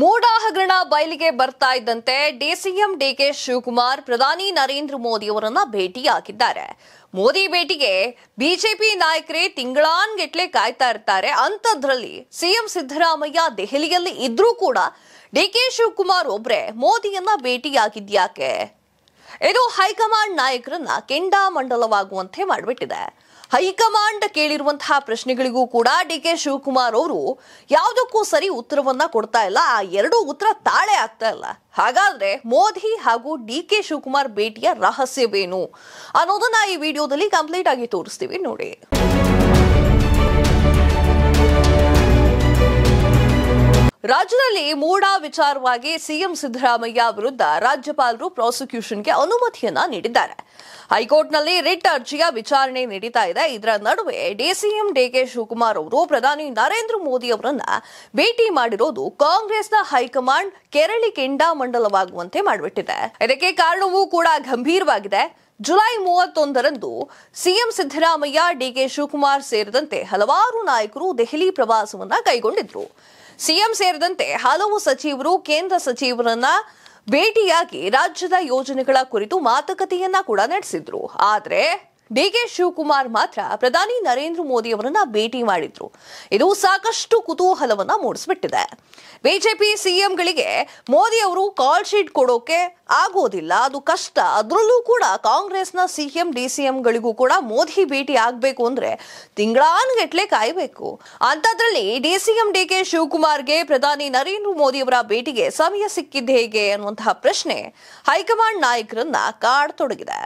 ಮೋಡಾ ಹಗರಣ ಬಯಲಿಗೆ ಬರ್ತಾ ಇದ್ದಂತೆ ಡಿಸಿಎಂ ಡಿಕೆ ಶಿವಕುಮಾರ್ ಪ್ರಧಾನಿ ನರೇಂದ್ರ ಮೋದಿ ಅವರನ್ನ ಭೇಟಿಯಾಗಿದ್ದಾರೆ ಮೋದಿ ಭೇಟಿಗೆ ಬಿಜೆಪಿ ನಾಯಕರೇ ತಿಂಗಳಾನ್ಗೆಟ್ಲೆ ಕಾಯ್ತಾ ಇರ್ತಾರೆ ಅಂಥದ್ರಲ್ಲಿ ಸಿಎಂ ಸಿದ್ದರಾಮಯ್ಯ ದೆಹಲಿಯಲ್ಲಿ ಇದ್ರೂ ಕೂಡ ಡಿಕೆ ಶಿವಕುಮಾರ್ ಒಬ್ರೆ ಮೋದಿಯನ್ನ ಭೇಟಿಯಾಗಿದ್ಯಾಕೆ ಇದು ಹೈಕಮಾಂಡ್ ನಾಯಕರನ್ನ ಕೆಂಡಾಮಂಡಲವಾಗುವಂತೆ ಮಾಡಿಬಿಟ್ಟಿದೆ ಹೈಕಮಾಂಡ್ ಕೇಳಿರುವಂತಹ ಪ್ರಶ್ನೆಗಳಿಗೂ ಕೂಡ ಡಿ ಕೆ ಶಿವಕುಮಾರ್ ಅವರು ಯಾವುದಕ್ಕೂ ಸರಿ ಉತ್ತರವನ್ನ ಕೊಡ್ತಾ ಇಲ್ಲ ಆ ಎರಡೂ ಉತ್ತರ ತಾಳೆ ಆಗ್ತಾ ಇಲ್ಲ ಹಾಗಾದ್ರೆ ಮೋದಿ ಹಾಗೂ ಡಿ ಕೆ ಶಿವಕುಮಾರ್ ಭೇಟಿಯ ರಹಸ್ಯವೇನು ಅನ್ನೋದನ್ನ ಈ ವಿಡಿಯೋದಲ್ಲಿ ಕಂಪ್ಲೀಟ್ ಆಗಿ ತೋರಿಸ್ತೀವಿ ನೋಡಿ ರಾಜ್ಯದಲ್ಲಿ ಮೂಡಾ ವಿಚಾರವಾಗಿ ಸಿಎಂ ಸಿದ್ದರಾಮಯ್ಯ ವಿರುದ್ಧ ರಾಜ್ಯಪಾಲರು ಪ್ರಾಸಿಕ್ಯೂಷನ್ಗೆ ಅನುಮತಿಯನ್ನ ನೀಡಿದ್ದಾರೆ ಹೈಕೋರ್ಟ್ನಲ್ಲಿ ರಿಟ್ ಅರ್ಜಿಯ ವಿಚಾರಣೆ ನಡೀತಾ ಇದೆ ಇದರ ನಡುವೆ ಡಿಸಿಎಂ ಡಿಕೆ ಶಿವಕುಮಾರ್ ಅವರು ಪ್ರಧಾನಿ ನರೇಂದ್ರ ಮೋದಿ ಅವರನ್ನ ಭೇಟಿ ಮಾಡಿರೋದು ಕಾಂಗ್ರೆಸ್ನ ಹೈಕಮಾಂಡ್ ಕೆರಳಿ ಕೆಂಡಾಮಂಡಲವಾಗುವಂತೆ ಮಂಡಲವಾಗುವಂತೆ ಮಾಡಿಬಿಟ್ಟಿದೆ ಇದಕ್ಕೆ ಕಾರಣವೂ ಕೂಡ ಗಂಭೀರವಾಗಿದೆ ಜುಲೈ ಮೂವತ್ತೊಂದರಂದು ಸಿಎಂ ಸಿದ್ದರಾಮಯ್ಯ ಡಿಕೆ ಶಿವಕುಮಾರ್ ಸೇರಿದಂತೆ ಹಲವಾರು ನಾಯಕರು ದೆಹಲಿ ಪ್ರವಾಸವನ್ನ ಕೈಗೊಂಡಿದ್ರು ಸಿಎಂ ಸೇರಿದಂತೆ ಹಲವು ಸಚಿವರು ಕೇಂದ್ರ ಸಚಿವರನ್ನ ಭೇಟಿಯಾಗಿ ರಾಜ್ಯದ ಯೋಜನೆಗಳ ಕುರಿತು ಮಾತುಕತೆಯನ್ನ ಕೂಡ ನಡೆಸಿದ್ರು ಆದರೆ ಡಿಕೆ ಶಿವಕುಮಾರ್ ಮಾತ್ರ ಪ್ರಧಾನಿ ನರೇಂದ್ರ ಮೋದಿ ಅವರನ್ನ ಭೇಟಿ ಮಾಡಿದ್ರು ಇದು ಸಾಕಷ್ಟು ಕುತೂಹಲವನ್ನ ಮೂಡಿಸ್ಬಿಟ್ಟಿದೆ ಬಿಜೆಪಿ ಸಿಎಂಗಳಿಗೆ ಮೋದಿ ಅವರು ಕಾಲ್ ಶೀಟ್ ಕೊಡೋಕೆ ಆಗೋದಿಲ್ಲ ಅದು ಕಷ್ಟ ಅದರಲ್ಲೂ ಕೂಡ ಕಾಂಗ್ರೆಸ್ನ ಸಿಎಂ ಡಿ ಸಿಎಂಗಳಿಗೂ ಕೂಡ ಮೋದಿ ಭೇಟಿ ಆಗಬೇಕು ಅಂದ್ರೆ ತಿಂಗಳಾನ್ಗಟ್ಲೆ ಕಾಯಬೇಕು ಅಂತದ್ರಲ್ಲಿ ಡಿ ಸಿಎಂ ಡಿ ಕೆ ಶಿವಕುಮಾರ್ಗೆ ಪ್ರಧಾನಿ ನರೇಂದ್ರ ಮೋದಿ ಅವರ ಭೇಟಿಗೆ ಸಮಯ ಸಿಕ್ಕಿದ್ದು ಹೇಗೆ ಅನ್ನುವಂತಹ ಪ್ರಶ್ನೆ ಹೈಕಮಾಂಡ್ ನಾಯಕರನ್ನ ಕಾಡ್ತೊಡಗಿದೆ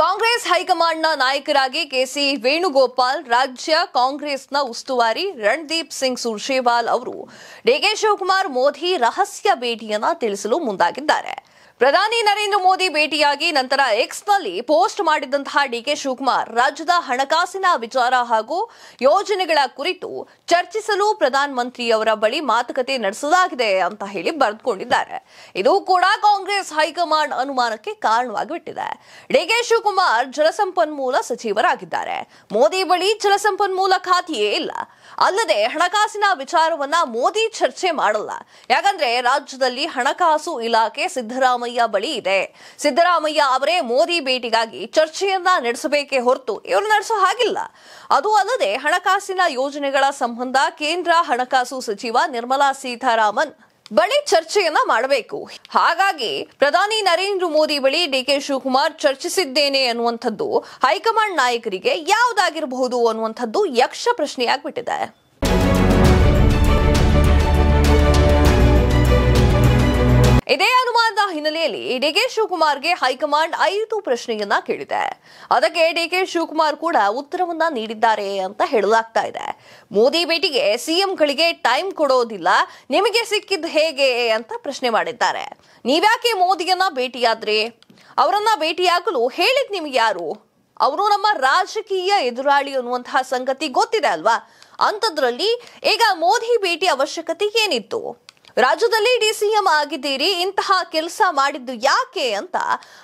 ಕಾಂಗ್ರೆಸ್ ಹೈಕಮಾಂಡ್ನ ನಾಯಕರಾಗಿ ಕೆಸಿ ವೇಣುಗೋಪಾಲ್ ರಾಜ್ಯ ಕಾಂಗ್ರೆಸ್ನ ಉಸ್ತುವಾರಿ ರಣದೀಪ್ ಸಿಂಗ್ ಸುರ್ಜೇವಾಲ್ ಅವರು ಡಿಕೆ ಶಿವಕುಮಾರ್ ಮೋದಿ ರಹಸ್ಯ ಭೇಟಿಯನ್ನ ತಿಳಿಸಲು ಮುಂದಾಗಿದ್ದಾರೆ ಪ್ರಧಾನಿ ನರೇಂದ್ರ ಮೋದಿ ಭೇಟಿಯಾಗಿ ನಂತರ ಎಕ್ಸ್ನಲ್ಲಿ ಪೋಸ್ಟ್ ಮಾಡಿದಂತಹ ಡಿಕೆ ಶಿವಕುಮಾರ್ ರಾಜ್ಯದ ಹಣಕಾಸಿನ ವಿಚಾರ ಹಾಗೂ ಯೋಜನೆಗಳ ಕುರಿತು ಚರ್ಚಿಸಲು ಪ್ರಧಾನಮಂತ್ರಿಯವರ ಬಳಿ ಮಾತುಕತೆ ನಡೆಸಲಾಗಿದೆ ಅಂತ ಹೇಳಿ ಬರೆದುಕೊಂಡಿದ್ದಾರೆ ಇದು ಕೂಡ ಕಾಂಗ್ರೆಸ್ ಹೈಕಮಾಂಡ್ ಅನುಮಾನಕ್ಕೆ ಕಾರಣವಾಗಿಬಿಟ್ಟಿದೆ ಡಿಕೆ ಶಿವಕುಮಾರ್ ಜಲಸಂಪನ್ಮೂಲ ಸಚಿವರಾಗಿದ್ದಾರೆ ಮೋದಿ ಬಳಿ ಜಲಸಂಪನ್ಮೂಲ ಖಾತೆಯೇ ಇಲ್ಲ ಅಲ್ಲದೆ ಹಣಕಾಸಿನ ವಿಚಾರವನ್ನ ಮೋದಿ ಚರ್ಚೆ ಮಾಡಲ್ಲ ಯಾಕಂದ್ರೆ ರಾಜ್ಯದಲ್ಲಿ ಹಣಕಾಸು ಇಲಾಖೆ ಸಿದ್ದರಾಮಯ್ಯ ಸಿದ್ದರಾಮಯ್ಯ ಬಳಿ ಇದೆ ಸಿದ್ದರಾಮಯ್ಯ ಅವರೇ ಮೋದಿ ಭೇಟಿಗಾಗಿ ಚರ್ಚೆಯನ್ನ ನಡೆಸಬೇಕೇ ಹೊರತು ಇವರು ನಡೆಸೋ ಹಾಗಿಲ್ಲ ಅದು ಅಲ್ಲದೆ ಹಣಕಾಸಿನ ಯೋಜನೆಗಳ ಸಂಬಂಧ ಕೇಂದ್ರ ಹಣಕಾಸು ಸಚಿವ ನಿರ್ಮಲಾ ಸೀತಾರಾಮನ್ ಬಳಿ ಚರ್ಚೆಯನ್ನ ಮಾಡಬೇಕು ಹಾಗಾಗಿ ಪ್ರಧಾನಿ ನರೇಂದ್ರ ಮೋದಿ ಬಳಿ ಡಿ ಕೆ ಶಿವಕುಮಾರ್ ಚರ್ಚಿಸಿದ್ದೇನೆ ಅನ್ನುವಂಥದ್ದು ಹೈಕಮಾಂಡ್ ನಾಯಕರಿಗೆ ಯಾವುದಾಗಿರಬಹುದು ಅನ್ನುವಂಥದ್ದು ಯಕ್ಷ ಪ್ರಶ್ನೆಯಾಗಿಬಿಟ್ಟಿದೆ ಇದೇ ಅನುಮಾನದ ಹಿನ್ನೆಲೆಯಲ್ಲಿ ಡಿಕೆ ಶಿವಕುಮಾರ್ಗೆ ಹೈಕಮಾಂಡ್ ಐದು ಪ್ರಶ್ನೆಯನ್ನ ಕೇಳಿದೆ ಅದಕ್ಕೆ ಡಿಕೆ ಶಿವಕುಮಾರ್ ಕೂಡ ಉತ್ತರವನ್ನ ನೀಡಿದ್ದಾರೆ ಅಂತ ಹೇಳಲಾಗ್ತಾ ಇದೆ ಮೋದಿ ಭೇಟಿಗೆ ಸಿಎಂಗಳಿಗೆ ಟೈಮ್ ಕೊಡೋದಿಲ್ಲ ನಿಮಗೆ ಸಿಕ್ಕಿದ್ದು ಹೇಗೆ ಅಂತ ಪ್ರಶ್ನೆ ಮಾಡಿದ್ದಾರೆ ನೀವ್ಯಾಕೆ ಮೋದಿಯನ್ನ ಭೇಟಿಯಾದ್ರಿ ಅವರನ್ನ ಭೇಟಿಯಾಗಲು ಹೇಳಿದ್ ನಿಮ್ಗೆ ಯಾರು ಅವರು ನಮ್ಮ ರಾಜಕೀಯ ಎದುರಾಳಿ ಅನ್ನುವಂತಹ ಸಂಗತಿ ಗೊತ್ತಿದೆ ಅಲ್ವಾ ಅಂಥದ್ರಲ್ಲಿ ಈಗ ಮೋದಿ ಭೇಟಿ ಅವಶ್ಯಕತೆ ಏನಿತ್ತು ರಾಜ್ಯದಲ್ಲಿ ಡಿಸಿಎಂ ಆಗಿದ್ದೀರಿ ಇಂತಹ ಕೆಲಸ ಮಾಡಿದ್ದು ಯಾಕೆ ಅಂತ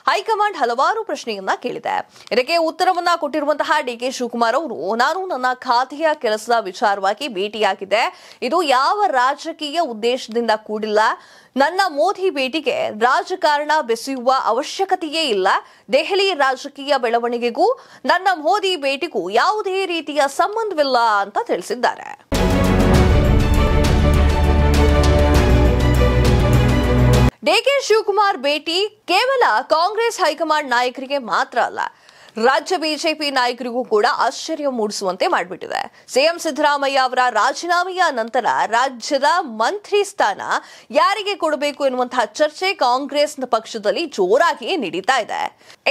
ಹೈಕಮಾಂಡ್ ಹಲವಾರು ಪ್ರಶ್ನೆಯನ್ನ ಕೇಳಿದೆ ಇದಕ್ಕೆ ಉತ್ತರವನ್ನ ಕೊಟ್ಟಿರುವಂತಹ ಡಿ ಕೆ ಶಿವಕುಮಾರ್ ಅವರು ನಾನು ನನ್ನ ಖಾತೆಯ ಕೆಲಸದ ವಿಚಾರವಾಗಿ ಭೇಟಿಯಾಗಿದೆ ಇದು ಯಾವ ರಾಜಕೀಯ ಉದ್ದೇಶದಿಂದ ಕೂಡಿಲ್ಲ ನನ್ನ ಮೋದಿ ಭೇಟಿಗೆ ರಾಜಕಾರಣ ಬೆಸೆಯುವ ಅವಶ್ಯಕತೆಯೇ ಇಲ್ಲ ದೆಹಲಿ ರಾಜಕೀಯ ಬೆಳವಣಿಗೆಗೂ ನನ್ನ ಮೋದಿ ಭೇಟಿಗೂ ಯಾವುದೇ ರೀತಿಯ ಸಂಬಂಧವಿಲ್ಲ ಅಂತ ತಿಳಿಸಿದ್ದಾರೆ ಡಿಕೆ ಶಿವಕುಮಾರ್ ಭೇಟಿ ಕೇವಲ ಕಾಂಗ್ರೆಸ್ ಹೈಕಮಾಂಡ್ ನಾಯಕರಿಗೆ ಮಾತ್ರ ಅಲ್ಲ ರಾಜ್ಯ ಬಿಜೆಪಿ ನಾಯಕರಿಗೂ ಕೂಡ ಆಶ್ಚರ್ಯ ಮೂಡಿಸುವಂತೆ ಮಾಡಿಬಿಟ್ಟಿದೆ ಸಿಎಂ ಸಿದ್ದರಾಮಯ್ಯ ಅವರ ರಾಜೀನಾಮೆಯ ನಂತರ ರಾಜ್ಯದ ಮಂತ್ರಿ ಸ್ಥಾನ ಯಾರಿಗೆ ಕೊಡಬೇಕು ಎನ್ನುವಂತಹ ಚರ್ಚೆ ಕಾಂಗ್ರೆಸ್ ಪಕ್ಷದಲ್ಲಿ ಜೋರಾಗಿ ನಡೀತಾ ಇದೆ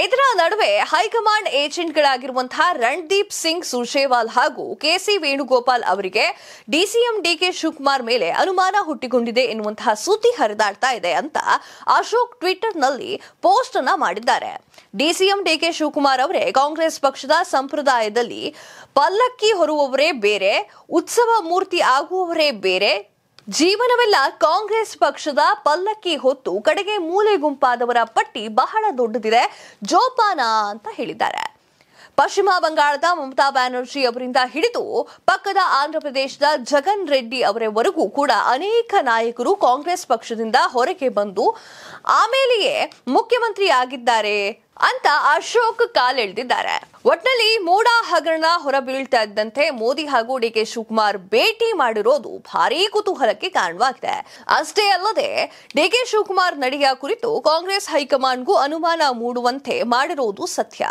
ಇದರ ನಡುವೆ ಹೈಕಮಾಂಡ್ ಏಜೆಂಟ್ಗಳಾಗಿರುವಂತಹ ರಣದೀಪ್ ಸಿಂಗ್ ಸುರ್ಜೇವಾಲ್ ಹಾಗೂ ಕೆಸಿ ವೇಣುಗೋಪಾಲ್ ಅವರಿಗೆ ಡಿಸಿಎಂ ಡಿಕೆ ಶಿವಕುಮಾರ್ ಮೇಲೆ ಅನುಮಾನ ಹುಟ್ಟಿಕೊಂಡಿದೆ ಎನ್ನುವಂತಹ ಸುದ್ದಿ ಹರಿದಾಡ್ತಾ ಇದೆ ಅಂತ ಅಶೋಕ್ ಟ್ವಿಟರ್ನಲ್ಲಿ ಪೋಸ್ಟ್ ಅನ್ನ ಮಾಡಿದ್ದಾರೆ ಡಿಸಿಎಂ ಡಿಕೆ ಶಿವಕುಮಾರ್ ಅವರೇ ಕಾಂಗ್ರೆಸ್ ಪಕ್ಷದ ಸಂಪ್ರದಾಯದಲ್ಲಿ ಪಲ್ಲಕ್ಕಿ ಹೊರುವವರೇ ಬೇರೆ ಉತ್ಸವ ಮೂರ್ತಿ ಆಗುವವರೇ ಬೇರೆ ಜೀವನವೆಲ್ಲ ಕಾಂಗ್ರೆಸ್ ಪಕ್ಷದ ಪಲ್ಲಕ್ಕಿ ಹೊತ್ತು ಕಡೆಗೆ ಮೂಲೆ ಗುಂಪಾದವರ ಪಟ್ಟಿ ಬಹಳ ದೊಡ್ಡದಿದೆ ಜೋಪಾನ ಅಂತ ಹೇಳಿದ್ದಾರೆ ಪಶ್ಚಿಮ ಬಂಗಾಳದ ಮಮತಾ ಬ್ಯಾನರ್ಜಿ ಅವರಿಂದ ಹಿಡಿದು ಪಕ್ಕದ ಆಂಧ್ರಪ್ರದೇಶದ ಜಗನ್ ರೆಡ್ಡಿ ಅವರವರೆಗೂ ಕೂಡ ಅನೇಕ ನಾಯಕರು ಕಾಂಗ್ರೆಸ್ ಪಕ್ಷದಿಂದ ಹೊರಗೆ ಬಂದು ಆಮೇಲೆಯೇ ಮುಖ್ಯಮಂತ್ರಿ ಆಗಿದ್ದಾರೆ ಅಂತ ಅಶೋಕ್ ಕಾಲೆಳೆದಿದ್ದಾರೆ ಒಟ್ನಲ್ಲಿ ಮೂಡಾ ಹಗರಣ ಹೊರಬೀಳ್ತಾ ಇದ್ದಂತೆ ಮೋದಿ ಹಾಗೂ ಡಿ ಕೆ ಶಿವಕುಮಾರ್ ಭೇಟಿ ಮಾಡಿರೋದು ಭಾರೀ ಕುತೂಹಲಕ್ಕೆ ಕಾರಣವಾಗಿದೆ ಅಷ್ಟೇ ಅಲ್ಲದೆ ಡಿ ಕೆ ಶಿವಕುಮಾರ್ ನಡೆಯ ಕುರಿತು ಕಾಂಗ್ರೆಸ್ ಹೈಕಮಾಂಡ್ಗೂ ಅನುಮಾನ ಮೂಡುವಂತೆ ಮಾಡಿರೋದು ಸತ್ಯ